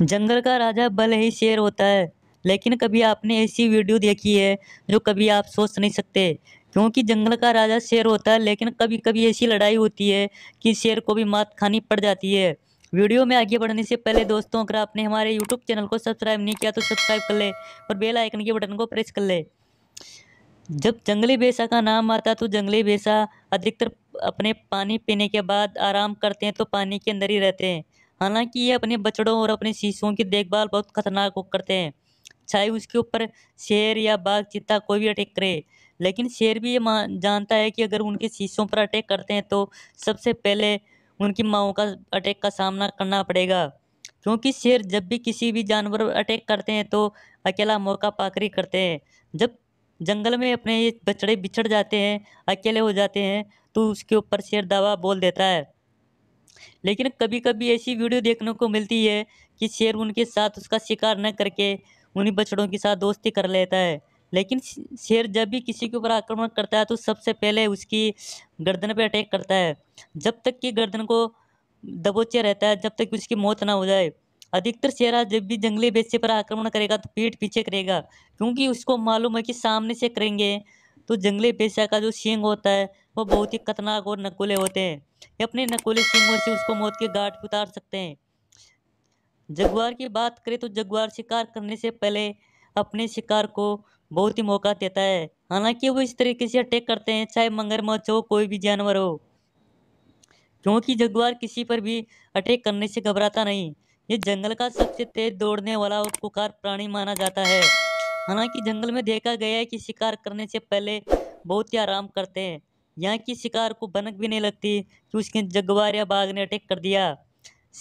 जंगल का राजा भले ही शेर होता है लेकिन कभी आपने ऐसी वीडियो देखी है जो कभी आप सोच नहीं सकते क्योंकि जंगल का राजा शेर होता है लेकिन कभी कभी ऐसी लड़ाई होती है कि शेर को भी मात खानी पड़ जाती है वीडियो में आगे बढ़ने से पहले दोस्तों अगर आपने हमारे यूट्यूब चैनल को सब्सक्राइब नहीं किया तो सब्सक्राइब कर ले और बेल आइकन के बटन को प्रेस कर ले जब जंगली भेसा का नाम आता तो जंगली भेसा अधिकतर अपने पानी पीने के बाद आराम करते हैं तो पानी के अंदर ही रहते हैं हालांकि ये अपने बचड़ों और अपने शीशों की देखभाल बहुत खतरनाक करते हैं चाहे उसके ऊपर शेर या बाघ चित्ता कोई भी अटैक करे लेकिन शेर भी ये जानता है कि अगर उनके शीशों पर अटैक करते हैं तो सबसे पहले उनकी माओ का अटैक का सामना करना पड़ेगा क्योंकि शेर जब भी किसी भी जानवर अटैक करते हैं तो अकेला मौका पाकरी करते हैं जब जंगल में अपने ये बछड़े बिछड़ जाते हैं अकेले हो जाते हैं तो उसके ऊपर शेर दावा बोल देता है लेकिन कभी कभी ऐसी वीडियो देखने को मिलती है कि शेर उनके साथ उसका शिकार न करके उन्हीं बछड़ों के साथ दोस्ती कर लेता है लेकिन शेर जब भी किसी के ऊपर आक्रमण करता है तो सबसे पहले उसकी गर्दन पर अटैक करता है जब तक कि गर्दन को दबोचे रहता है जब तक उसकी मौत ना हो जाए अधिकतर शेरा जब भी जंगली बेचे पर आक्रमण करेगा तो पीठ पीछे करेगा क्योंकि उसको मालूम है कि सामने से करेंगे तो जंगली बेचा का जो सींग होता है वो बहुत ही खतरनाक और नकुले होते हैं अपने नकोले सिंगों से उसको मौत के घाट उतार सकते हैं जगुआर की बात करें तो जगुआर शिकार करने से पहले अपने शिकार को बहुत ही मौका देता है हालांकि वो इस तरीके से अटैक करते हैं चाहे मगरमच्छ हो कोई भी जानवर हो क्योंकि जगुआर किसी पर भी अटैक करने से घबराता नहीं ये जंगल का सबसे तेज दौड़ने वाला और पुकार प्राणी माना जाता है हालांकि जंगल में देखा गया है कि शिकार करने से पहले बहुत ही आराम करते हैं यहाँ की शिकार को बनक भी नहीं लगती कि उसके जगवार या बाघ ने अटैक कर दिया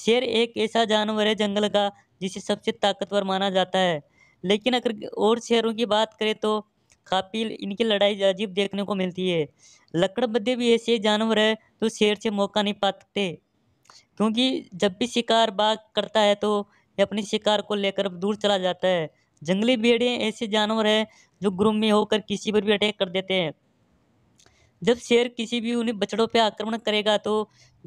शेर एक ऐसा जानवर है जंगल का जिसे सबसे ताकतवर माना जाता है लेकिन अगर और शेरों की बात करें तो काफिल इनकी लड़ाई अजीब देखने को मिलती है लकड़बद्दे भी ऐसे जानवर है जो तो शेर से मौका नहीं पाते क्योंकि जब भी शिकार बाघ करता है तो ये अपने शिकार को लेकर दूर चला जाता है जंगली भेड़े ऐसे जानवर हैं जो में होकर किसी पर भी अटैक कर देते हैं जब शेर किसी भी उन्हें बछड़ों पर आक्रमण करेगा तो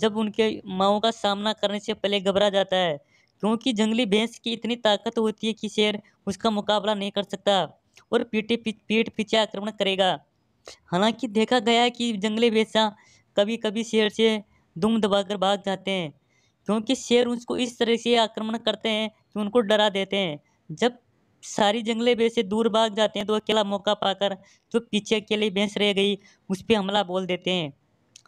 जब उनके माओ का सामना करने से पहले घबरा जाता है क्योंकि जंगली भैंस की इतनी ताकत होती है कि शेर उसका मुकाबला नहीं कर सकता और पीटे पीठ पीछे आक्रमण करेगा हालांकि देखा गया है कि जंगली भैंसा कभी कभी शेर से दुम दबाकर भाग जाते हैं क्योंकि शेर उसको इस तरह से आक्रमण करते हैं कि उनको डरा देते हैं जब सारी भैंस से दूर भाग जाते हैं तो अकेला मौका पाकर जो पीछे अकेली भैंस रह गई उस पर हमला बोल देते हैं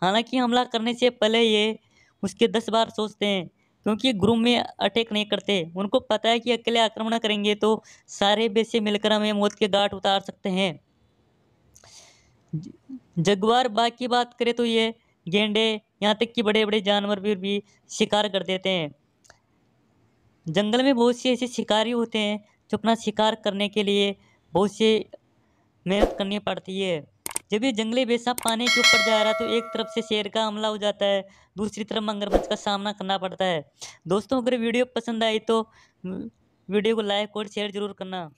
हालांकि हमला करने से पहले ये उसके दस बार सोचते हैं क्योंकि ग्रुप में अटैक नहीं करते उनको पता है कि अकेले आक्रमण करेंगे तो सारे भैंसे मिलकर हमें मौत के गाट उतार सकते हैं जगवार बाघ की बात करें तो ये गेंडे यहाँ तक कि बड़े बड़े जानवर भी, भी शिकार कर देते हैं जंगल में बहुत से ऐसे शिकारी होते हैं जो अपना शिकार करने के लिए बहुत सी मेहनत करनी पड़ती है जब ये जंगली बेसा पानी के ऊपर जा रहा है तो एक तरफ से शेर का हमला हो जाता है दूसरी तरफ मंगरमच्छ का सामना करना पड़ता है दोस्तों अगर वीडियो पसंद आई तो हम्म, वीडियो को लाइक और शेयर जरूर करना